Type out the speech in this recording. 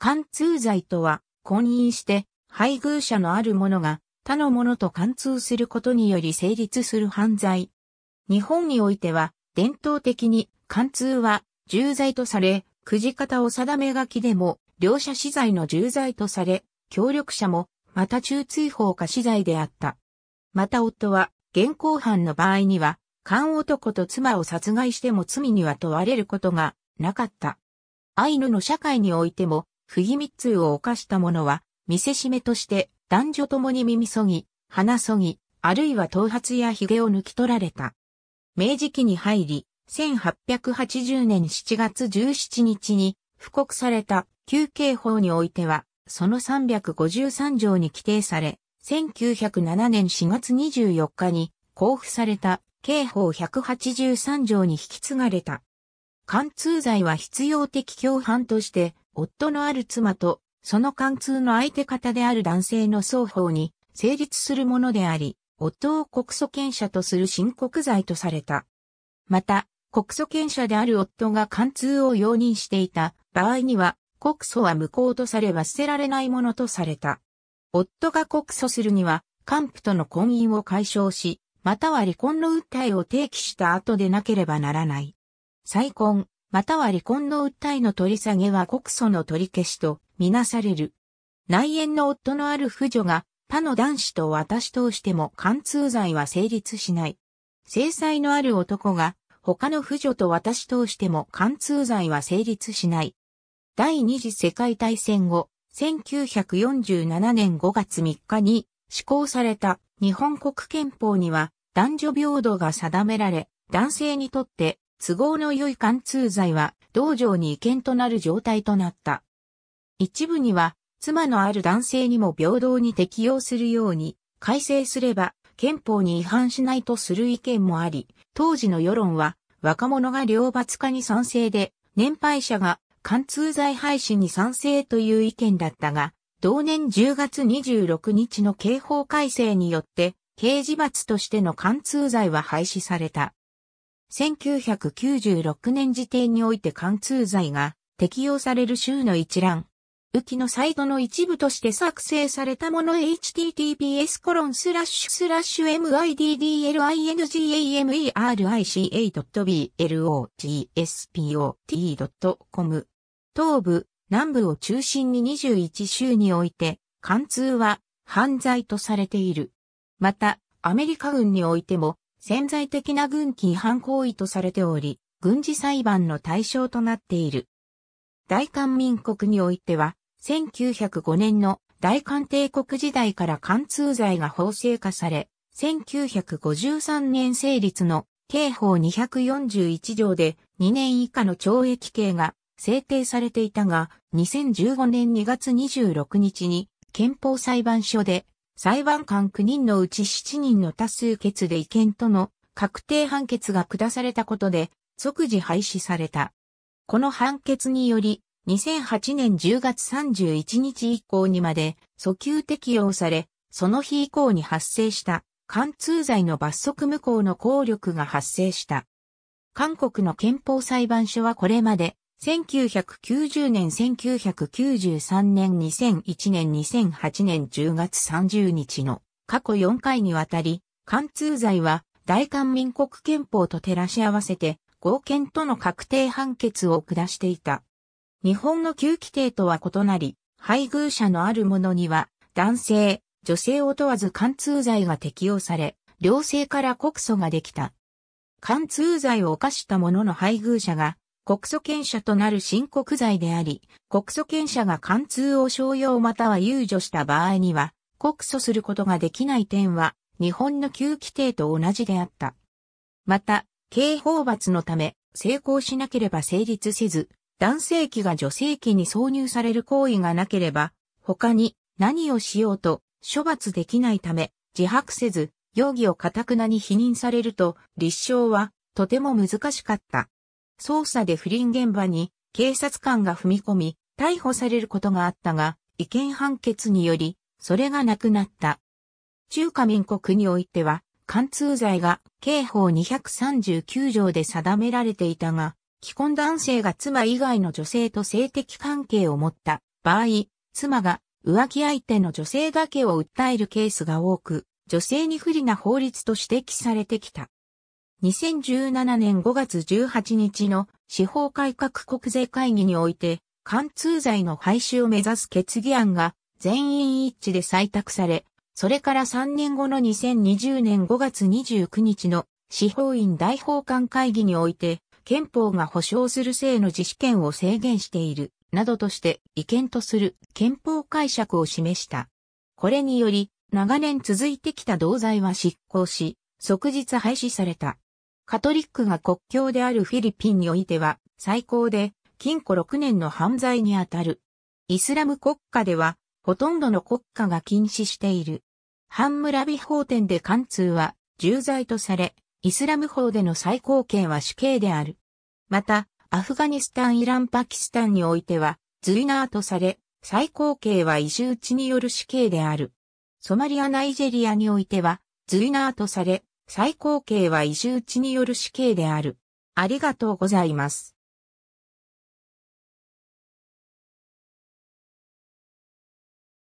貫通罪とは、婚姻して、配偶者のある者が他の者と貫通することにより成立する犯罪。日本においては、伝統的に貫通は重罪とされ、くじ方を定め書きでも、両者死罪の重罪とされ、協力者も、また中追放か死罪であった。また夫は、現行犯の場合には、勘男と妻を殺害しても罪には問われることがなかった。アイヌの社会においても、不義密通を犯した者は、見せしめとして、男女共に耳そぎ、鼻そぎ、あるいは頭髪や髭を抜き取られた。明治期に入り、1880年7月17日に、布告された旧刑法においては、その353条に規定され、1907年4月24日に交付された刑法183条に引き継がれた。貫通罪は必要的共犯として夫のある妻と、その貫通の相手方である男性の双方に成立するものであり、夫を告訴権者とする申告罪とされた。また、告訴権者である夫が貫通を容認していた場合には、告訴は無効とされは捨てられないものとされた。夫が告訴するには、官府との婚姻を解消し、または離婚の訴えを提起した後でなければならない。再婚、または離婚の訴えの取り下げは告訴の取り消しとみなされる。内縁の夫のある婦女が他の男子と私としても貫通罪は成立しない。制裁のある男が他の婦女と私としても貫通罪は成立しない。第二次世界大戦後、1947年5月3日に施行された日本国憲法には男女平等が定められ、男性にとって都合の良い貫通罪は道場に違憲となる状態となった。一部には、妻のある男性にも平等に適用するように、改正すれば憲法に違反しないとする意見もあり、当時の世論は若者が両罰化に賛成で、年配者が貫通罪廃止に賛成という意見だったが、同年10月26日の刑法改正によって、刑事罰としての貫通罪は廃止された。1996年時点において貫通罪が適用される州の一覧。ウキのサイトの一部として作成されたもの https コロンスラッシュスラッシュ middlingamerIca.blogspot.com 東部、南部を中心に21州において、貫通は犯罪とされている。また、アメリカ軍においても、潜在的な軍規違反行為とされており、軍事裁判の対象となっている。大韓民国においては、1905年の大韓帝国時代から貫通罪が法制化され、1953年成立の刑法241条で2年以下の懲役刑が制定されていたが、2015年2月26日に憲法裁判所で裁判官9人のうち7人の多数決で違憲との確定判決が下されたことで即時廃止された。この判決により、2008年10月31日以降にまで訴求適用され、その日以降に発生した貫通罪の罰則無効の効力が発生した。韓国の憲法裁判所はこれまで1990年、1993年、2001年、2008年10月30日の過去4回にわたり、貫通罪は大韓民国憲法と照らし合わせて合憲との確定判決を下していた。日本の旧規定とは異なり、配偶者のある者には男性、女性を問わず貫通罪が適用され、両性から告訴ができた。貫通罪を犯した者の配偶者が告訴権者となる申告罪であり、告訴権者が貫通を商用または遊助した場合には、告訴することができない点は、日本の旧規定と同じであった。また、刑法罰のため、成功しなければ成立せず、男性器が女性器に挿入される行為がなければ、他に何をしようと処罰できないため、自白せず、容疑を堅くなに否認されると、立証はとても難しかった。捜査で不倫現場に警察官が踏み込み、逮捕されることがあったが、違憲判決により、それがなくなった。中華民国においては、貫通罪が刑法239条で定められていたが、既婚男性が妻以外の女性と性的関係を持った場合、妻が浮気相手の女性だけを訴えるケースが多く、女性に不利な法律と指摘されてきた。2017年5月18日の司法改革国税会議において、貫通罪の廃止を目指す決議案が全員一致で採択され、それから3年後の2020年5月29日の司法院大法官会議において、憲法が保障する性の自主権を制限している、などとして違憲とする憲法解釈を示した。これにより、長年続いてきた同罪は執行し、即日廃止された。カトリックが国境であるフィリピンにおいては、最高で禁錮6年の犯罪にあたる。イスラム国家では、ほとんどの国家が禁止している。ハンムラビ法典で貫通は重罪とされ、イスラム法での最高刑は死刑である。また、アフガニスタン、イラン、パキスタンにおいては、ズイナーとされ、最高刑は移住地による死刑である。ソマリア、ナイジェリアにおいては、ズイナーとされ、最高刑は移住地による死刑である。ありがとうございます。